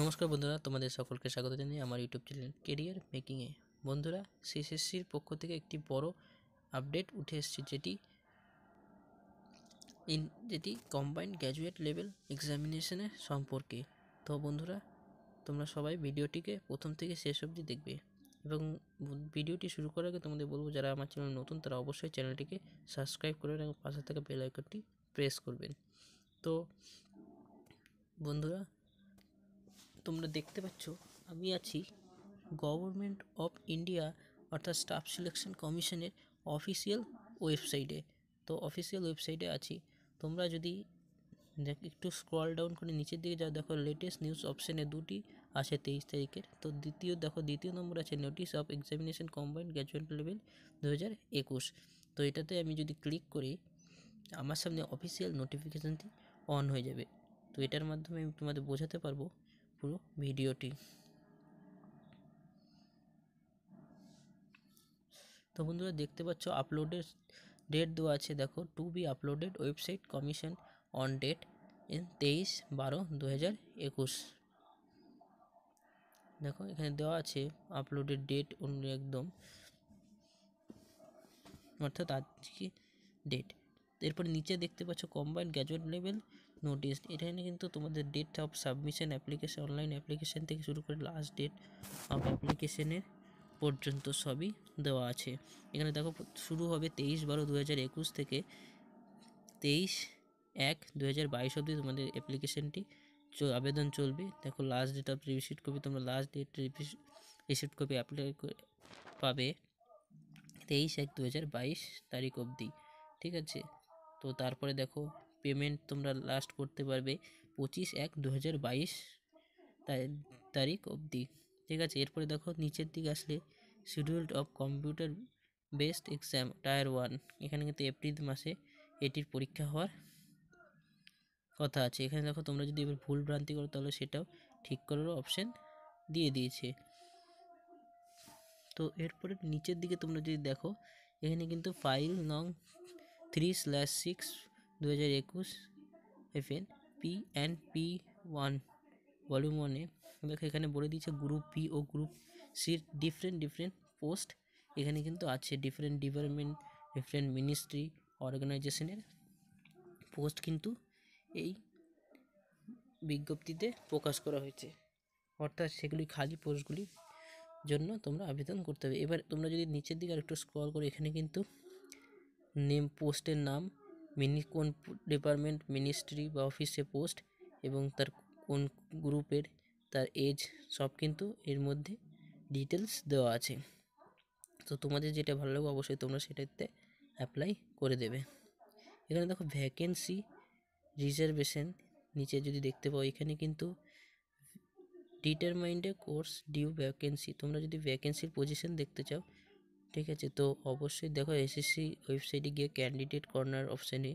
নমস্কার বন্ধুরা তোমাদের সকলকে স্বাগত জানিয়ে আমার ইউটিউব চ্যানেল কেরিয়ার মেকিংয়ে বন্ধুরা সিএসএসসির পক্ষ থেকে একটি বড় আপডেট উঠে এসেছে যেটি ইন যেটি কম্বাইন্ড গ্র্যাজুয়েট লেভেল এক্সামিনেশনের সম্পর্কে তো বন্ধুরা তোমরা সবাই ভিডিওটিকে প্রথম থেকে শেষ অবধি দেখবে এবং ভিডিওটি শুরু করার আগে তোমাদের বলবো যারা আমার চ্যানেল নতুন তারা অবশ্যই চ্যানেলটিকে সাবস্ক্রাইব করবেন এবং পাশে থাকা বেল আইকনটি প্রেস করবেন তো বন্ধুরা তোমরা দেখতে পাচ্ছ আমি আছি গভর্নমেন্ট অফ ইন্ডিয়া অর্থাৎ স্টাফ সিলেকশন কমিশনের অফিসিয়াল ওয়েবসাইটে তো অফিসিয়াল ওয়েবসাইটে আছি তোমরা যদি একটু স্ক্রল ডাউন করে নিচের দিকে যাও দেখো লেটেস্ট নিউজ অপশানে দুটি আছে তেইশ তারিখের তো দ্বিতীয় দেখো দ্বিতীয় নম্বর আছে notice of examination combined graduate level দু একুশ তো এটাতে আমি যদি ক্লিক করি আমার সামনে অফিসিয়াল নোটিফিকেশানটি অন হয়ে যাবে তো এটার মাধ্যমে আমি তোমাদের বোঝাতে পারবো পুরো ভিডিওটি তো বন্ধুরা দেখতে পাচ্ছ আপলোডের ডেট দেওয়া আছে দেখো to be uploaded website commission on date in তেইশ বারো দু হাজার একুশ দেখো এখানে দেওয়া আছে আপলোডের ডেট অন্য একদম অর্থাৎ আজকে ডেট এরপর নিচে দেখতে পাচ্ছ কম্বাইন্ড গ্র্যাজুয়েট লেভেল নোটিস এখানে কিন্তু তোমাদের date of submission application online application থেকে শুরু করে লাস্ট ডেট অফ অ্যাপ্লিকেশানের পর্যন্ত সবই দেওয়া আছে এখানে দেখো শুরু হবে তেইশ বারো দু থেকে তেইশ এক দু হাজার বাইশ অবধি তোমাদের অ্যাপ্লিকেশানটি আবেদন চলবে দেখো last date of receipt copy তোমরা last date receipt copy apply পাবে তেইশ এক দু তারিখ অবধি ঠিক আছে তো তারপরে দেখো পেমেন্ট তোমরা লাস্ট করতে পারবে পঁচিশ এক দু হাজার বাইশ তারিখ অবধি ঠিক আছে এরপরে দেখো নিচের দিকে আসলে scheduled of computer based exam tier one এখানে কিন্তু এপ্রিল মাসে এটির পরীক্ষা হওয়ার কথা আছে এখানে দেখো তোমরা যদি এবার ভুল ভ্রান্তি করো তাহলে সেটাও ঠিক করারও অপশান দিয়ে দিয়েছে তো এরপরে নিচের দিকে তোমরা যদি দেখো এখানে কিন্তু ফাইল নং থ্রি স্ল্যাশ সিক্স দু হাজার একুশ এফের P and P one volume ওয়ানে দেখো এখানে বলে দিয়েছে গ্রুপ পি ও গ্রুপ সির ডিফারেন্ট ডিফারেন্ট পোস্ট এখানে কিন্তু আছে ডিফারেন্ট ডিপার্টমেন্ট ডিফারেন্ট মিনিস্ট্রি অর্গানাইজেশনের পোস্ট কিন্তু এই বিজ্ঞপ্তিতে প্রকাশ করা হয়েছে অর্থাৎ সেগুলি খালি পোস্টগুলি জন্য তোমরা আবেদন করতে হবে এবার তোমরা যদি নিচের দিকে আরেকটু স্ক্রল করো এখানে কিন্তু নেম পোস্টের নাম মিনি কোন ডিপার্টমেন্ট মিনিস্ট্রি বা অফিসে পোস্ট এবং তার কোন গ্রুপের তার এজ সব কিন্তু এর মধ্যে ডিটেলস দেওয়া আছে তো তোমাদের যেটা ভালো লাগবে অবশ্যই তোমরা সেটাতে অ্যাপ্লাই করে দেবে এখানে দেখো ভ্যাকেন্সি রিজার্ভেশন নিচে যদি দেখতে পাও এখানে কিন্তু ডিটারমাইন্ডে কোর্স ডিউ ভ্যাকেন্সি তোমরা যদি ভ্যাকেন্সির পজিশন দেখতে চাও ঠিক আছে তো অবশ্যই দেখো এসএসসি ওয়েবসাইটে গিয়ে ক্যান্ডিডেট কর্নার অপশানে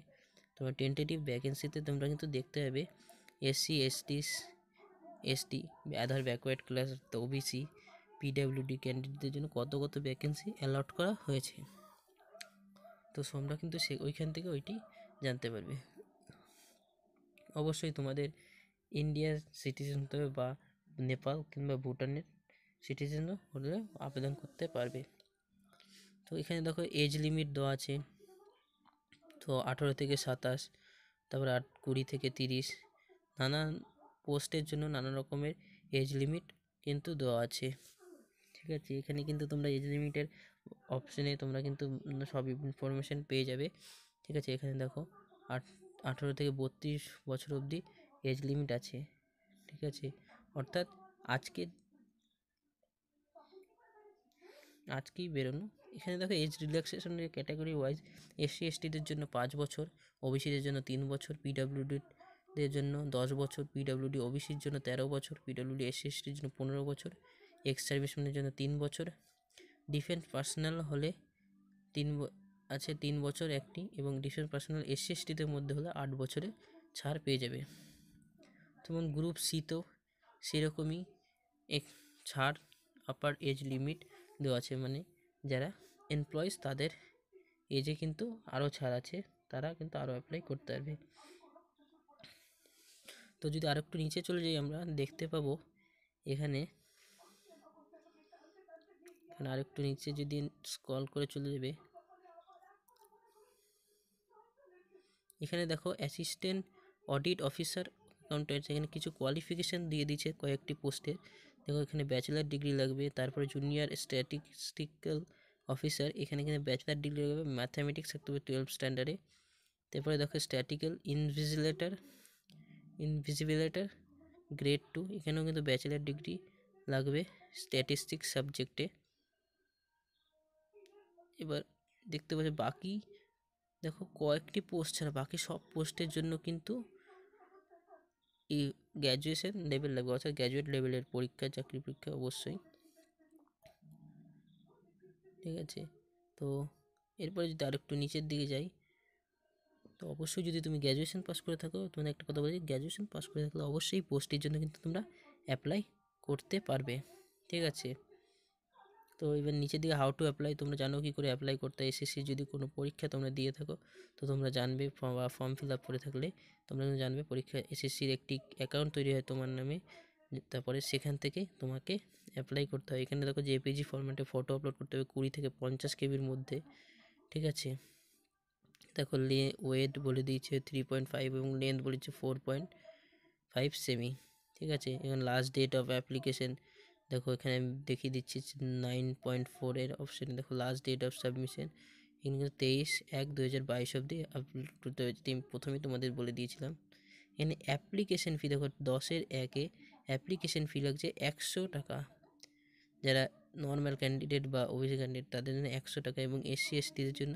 তোমার টেন্টেটিভ ভ্যাকেন্সিতে তোমরা কিন্তু দেখতে পাবে এসসি এসটি এসটি আধার ব্যাকওয়ার্ড ক্লাস ওবিসি পিডাব্লিউডি ক্যান্ডিডেটদের জন্য কত কত ভ্যাকেন্সি অ্যালট করা হয়েছে তো তোমরা কিন্তু সে ওইখান থেকে ওইটি জানতে পারবে অবশ্যই তোমাদের ইন্ডিয়ার সিটিজেন হতে বা নেপাল কিংবা ভুটানের সিটিজেনও হলে আবেদন করতে পারবে তো এখানে দেখো এজ লিমিট দেওয়া আছে তো আঠেরো থেকে সাতাশ তারপরে আট কুড়ি থেকে তিরিশ নানান পোস্টের জন্য নানা রকমের এজ লিমিট কিন্তু দেওয়া আছে ঠিক আছে এখানে কিন্তু তোমরা এজ লিমিটের অপশানে তোমরা কিন্তু সব ইনফরমেশান পেয়ে যাবে ঠিক আছে এখানে দেখো আট আঠেরো থেকে বত্রিশ বছর অবধি এজ লিমিট আছে ঠিক আছে অর্থাৎ আজকে আজকেই বেরোনো এখানে দেখো এজ রিল্যাক্সেশনের ক্যাটাগরি ওয়াইজ এসসি এসটিদের জন্য পাঁচ বছর ওবিসিদের জন্য তিন বছর পিডাব্লিউডিদের জন্য দশ বছর পিডাব্লিউডি ওবিসির জন্য তেরো বছর পিডাব্লিউডি এসসি এসটির জন্য পনেরো বছর এক্স সার্ভিসম্যানের জন্য তিন বছর ডিফেন্স পার্সোনাল হলে তিন আছে তিন বছর একটি এবং ডিফেন্স পার্সোনাল এসসি এসটিদের মধ্যে হলে আট বছরে ছাড় পেয়ে যাবে তেমন গ্রুপ তো সেরকমই এক ছাড় আপার এজ লিমিট দেওয়া আছে মানে যারা এমপ্লয়িজ তাদের এজে কিন্তু আরও ছাড় আছে তারা কিন্তু আরও অ্যাপ্লাই করতে পারবে তো যদি আর একটু নিচে চলে যাই আমরা দেখতে পাবো এখানে আর একটু নিচে যদি স্কল করে চলে যাবে এখানে দেখো অ্যাসিস্ট্যান্ট অডিট অফিসার অ্যাকাউন্টেন্ট এখানে কিছু কোয়ালিফিকেশান দিয়ে দিয়েছে কয়েকটি পোস্টের দেখো এখানে ব্যাচেলার ডিগ্রি লাগবে তারপরে জুনিয়র স্ট্যাটিস্টিক্যাল অফিসার এখানে কিন্তু ব্যাচেলার ডিগ্রি হবে ম্যাথামেটিক্স থাকতে হবে টুয়েলভ স্ট্যান্ডার্ডে তারপরে দেখো statistical invigilator invigilator grade two এখানেও কিন্তু ব্যাচেলার ডিগ্রি লাগবে স্ট্যাটিস্টিক সাবজেক্টে এবার দেখতে পাচ্ছি বাকি দেখো কয়েকটি পোস্ট ছাড়া বাকি সব পোস্টের জন্য কিন্তু এই গ্র্যাজুয়েশন লেভেল লাগবে অর্থাৎ গ্র্যাজুয়েট লেভেলের পরীক্ষা চাকরি পরীক্ষা অবশ্যই ঠিক আছে তো এরপরে যদি আরেকটু নিচের দিকে যাই তো অবশ্যই যদি তুমি গ্র্যাজুয়েশন পাস করে থাকো তোমাদের একটা কথা বলছি গ্র্যাজুয়েশন পাস করে থাকলে অবশ্যই পোস্টের জন্য কিন্তু তোমরা অ্যাপ্লাই করতে পারবে ঠিক আছে তো এবার নিচের দিকে হাউ টু অ্যাপ্লাই তোমরা জানো কী করে অ্যাপ্লাই করতে এসএসসি যদি কোনো পরীক্ষা তোমরা দিয়ে থাকো তো তোমরা জানবে বা ফর্ম ফিল আপ করে থাকলে তোমরা জানবে পরীক্ষা এসএসসির একটি অ্যাকাউন্ট তৈরি হয় তোমার নামে তারপরে সেখান থেকে তোমাকে অ্যাপ্লাই করতে হয় এখানে দেখো জেপিজি ফরম্যাটে ফটো আপলোড করতে হবে কুড়ি থেকে পঞ্চাশ কেবির মধ্যে ঠিক আছে দেখো লে ওয়েট বলে দিয়েছে থ্রি পয়েন্ট ফাইভ এবং লেন্থ বলেছে ফোর পয়েন্ট ফাইভ সেমি ঠিক আছে এখানে লাস্ট ডেট অফ অ্যাপ্লিকেশন দেখো এখানে আমি দেখিয়ে দিচ্ছি নাইন পয়েন্ট ফোরের অপশান দেখো লাস্ট ডেট অফ সাবমিশন এখানে কিন্তু তেইশ এক দু হাজার বাইশ অবধি আপলোড করতে হয়েছে প্রথমেই তোমাদের বলে দিয়েছিলাম এখানে অ্যাপ্লিকেশন ফি দেখো দশের একে অ্যাপ্লিকেশন ফি লাগছে একশো টাকা যারা নর্মাল ক্যান্ডিডেট বা ওবিসি ক্যান্ডিডেট তাদের জন্য একশো টাকা এবং এস এসটিদের জন্য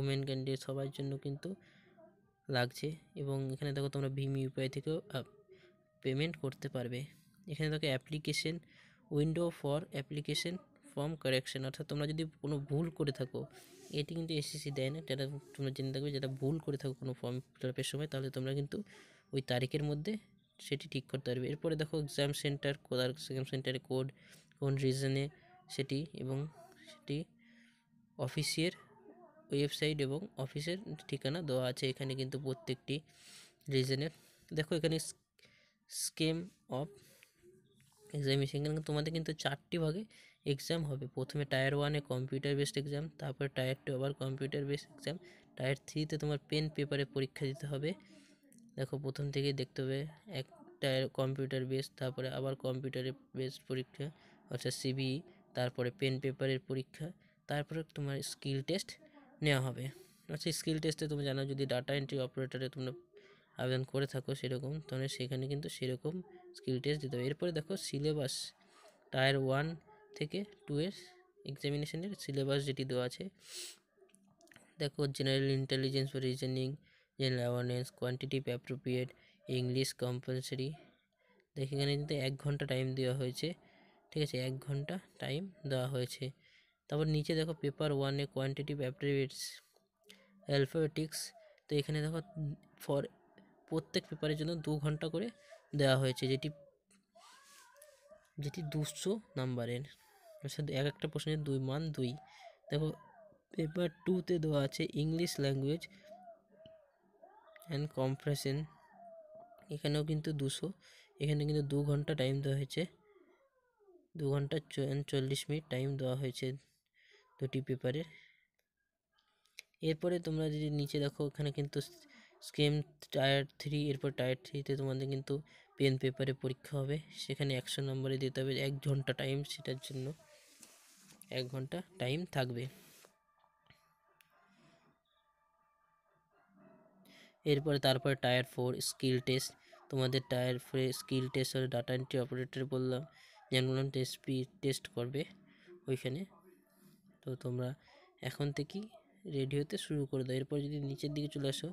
ওমেন ক্যান্ডিডেট সবার জন্য কিন্তু লাগছে এবং এখানে দেখো তোমরা ভিম ইউপিআই থেকেও পেমেন্ট করতে পারবে এখানে দেখো application window for application form correction অর্থাৎ তোমরা যদি কোনো ভুল করে থাকো এটি কিন্তু এসএসসি দেয় না যেটা তোমরা জেনে থাকবে যেটা ভুল করে থাকো কোনো ফর্ম ফিল আপের সময় তাহলে তোমরা কিন্তু ওই তারিখের মধ্যে সেটি ঠিক করতে পারবে এরপরে দেখো এক্সাম সেন্টার কোদার এক্সাম সেন্টারের কোড কোন রিজনে সেটি এবং সেটি অফিসের ওয়েবসাইট এবং অফিসের ঠিকানা দেওয়া আছে এখানে কিন্তু প্রত্যেকটি রিজনের দেখো এখানে স্কেম অফ এক্সামিনেশন এখানে তোমাদের কিন্তু চারটি ভাগে এক্সাম হবে প্রথমে টায়ার ওয়ানে কম্পিউটার বেসড এক্সাম তারপরে টায়ার টু আবার কম্পিউটার বেসড এক্সাম টায়ার থ্রিতে তোমার পেন পেপারে পরীক্ষা দিতে হবে দেখো প্রথম থেকেই দেখতে হবে এক টায়ার কম্পিউটার বেসড তারপরে আবার কম্পিউটারে বেসড পরীক্ষা অর্থাৎ সিবিই e, তারপরে পেন পেপারের পরীক্ষা তারপরে তোমার স্কিল টেস্ট নেওয়া হবে আচ্ছা স্কিল টেস্টে তুমি জানো যদি ডাটা এন্ট্রি অপারেটরে তোমরা আবেদন করে থাকো সেরকম তাহলে সেখানে কিন্তু সেরকম স্কিল টেস্ট দিতে হবে এরপরে দেখো সিলেবাস টায়ার ওয়ান থেকে টু এর এক্সামিনেশনের সিলেবাস যেটি দেওয়া আছে দেখো জেনারেল ইন্টেলিজেন্স ও reasoning general awareness quantitative appropriate English compulsory দেখে এখানে কিন্তু এক ঘন্টা টাইম দেওয়া হয়েছে ঠিক আছে এক ঘন্টা টাইম দেওয়া হয়েছে তারপর নিচে দেখো পেপার ওয়ানে কোয়ান্টিটিভ অ্যাপ্রিভেটস অ্যালফাবেটিক্স তো এখানে দেখো ফর প্রত্যেক পেপারের জন্য দু ঘন্টা করে দেওয়া হয়েছে যেটি যেটি দুশো নাম্বারের আচ্ছা, এক একটা প্রশ্নের দুই মান দুই দেখো পেপার টুতে দেওয়া আছে ইংলিশ ল্যাঙ্গুয়েজ অ্যান্ড কম্প্রেশন এখানেও কিন্তু দুশো এখানে কিন্তু দু ঘন্টা টাইম দেওয়া হয়েছে দু ঘন্টা চল্লিশ মিনিট টাইম দেওয়া হয়েছে দুটি পেপারে এরপরে তোমরা যদি নিচে দেখো এখানে কিন্তু স্কেম টায়ার থ্রি এরপর টায়ার থ্রিতে তোমাদের কিন্তু পেন পেপারে পরীক্ষা হবে সেখানে একশো নম্বরে দিতে হবে এক ঘন্টা টাইম সেটার জন্য এক ঘন্টা টাইম থাকবে এরপরে তারপরে টায়ার ফোর স্কিল টেস্ট তোমাদের টায়ার ফোরে স্কিল টেস্ট হলে ডাটা এন্ট্রি অপারেটর বললাম যেমন টেস্ট পি টেস্ট করবে ওইখানে তো তোমরা এখন থেকেই রেডিওতে শুরু করে দাও এরপর যদি নিচের দিকে চলে আসো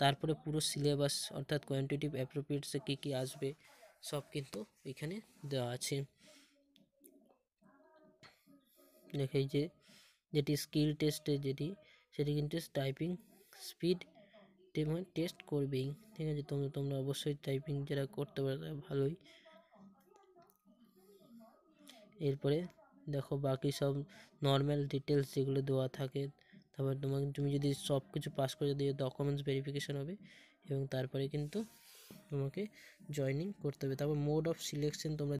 তারপরে পুরো সিলেবাস অর্থাৎ কোয়ান্টিটিভ অ্যাপ্রোপ্রিয়েটসে কী কী আসবে সব কিন্তু এখানে দেওয়া আছে দেখে যে যেটি স্কিল টেস্টে যেটি সেটি কিন্তু টাইপিং স্পিড টেস্ট করবেই ঠিক আছে তোমরা তোমরা অবশ্যই টাইপিং যারা করতে পারো ভালোই এরপরে দেখো বাকি সব নর্মাল ডিটেলস যেগুলো দেওয়া থাকে তারপর তোমাকে তুমি যদি সব কিছু পাস করে দিয়ে ডকুমেন্টস ভেরিফিকেশান হবে এবং তারপরে কিন্তু তোমাকে জয়নিং করতে হবে তারপর মোড অফ সিলেকশন তোমরা